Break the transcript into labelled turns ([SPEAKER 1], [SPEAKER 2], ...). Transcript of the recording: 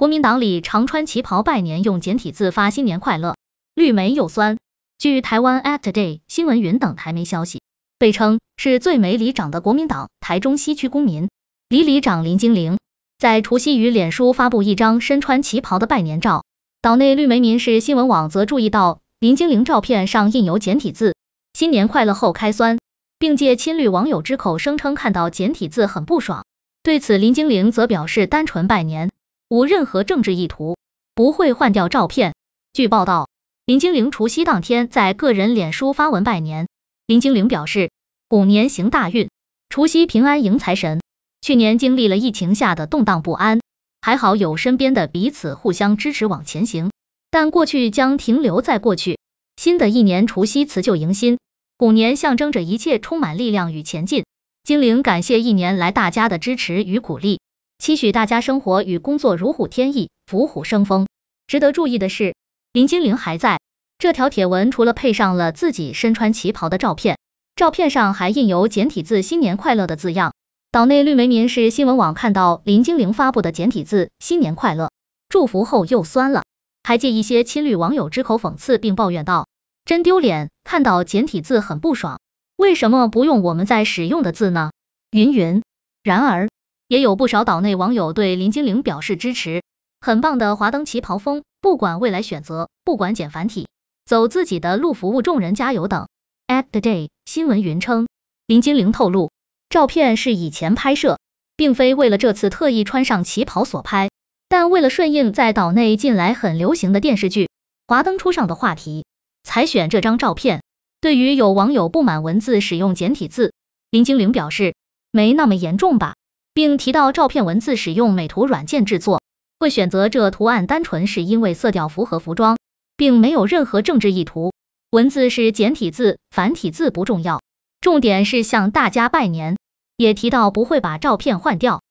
[SPEAKER 1] 国民党里常穿旗袍拜年，用简体字发“新年快乐”，绿媒又酸。据台湾《at today》新闻云等台媒消息，被称是最美里长的国民党台中西区公民李里长林精灵，在除夕于脸书发布一张身穿旗袍的拜年照。岛内绿媒民事新闻网则注意到，林精灵照片上印有简体字“新年快乐”后开酸，并借亲绿网友之口声称看到简体字很不爽。对此，林精灵则表示单纯拜年。无任何政治意图，不会换掉照片。据报道，林精灵除夕当天在个人脸书发文拜年。林精灵表示，虎年行大运，除夕平安迎财神。去年经历了疫情下的动荡不安，还好有身边的彼此互相支持往前行。但过去将停留在过去，新的一年除夕辞旧迎新，虎年象征着一切充满力量与前进。精灵感谢一年来大家的支持与鼓励。期许大家生活与工作如虎添翼，虎虎生风。值得注意的是，林精灵还在这条帖文除了配上了自己身穿旗袍的照片，照片上还印有简体字“新年快乐”的字样。岛内绿媒民是新闻网看到林精灵发布的简体字“新年快乐”祝福后又酸了，还借一些亲绿网友之口讽刺并抱怨道：“真丢脸，看到简体字很不爽，为什么不用我们在使用的字呢？”云云。然而。也有不少岛内网友对林精灵表示支持，很棒的华灯旗袍风，不管未来选择，不管简繁体，走自己的路服务众人加油等。at the day 新闻云称，林精灵透露，照片是以前拍摄，并非为了这次特意穿上旗袍所拍，但为了顺应在岛内近来很流行的电视剧《华灯初上》的话题，才选这张照片。对于有网友不满文字使用简体字，林精灵表示没那么严重吧。并提到照片文字使用美图软件制作，会选择这图案单纯是因为色调符合服装，并没有任何政治意图。文字是简体字，繁体字不重要，重点是向大家拜年。也提到不会把照片换掉。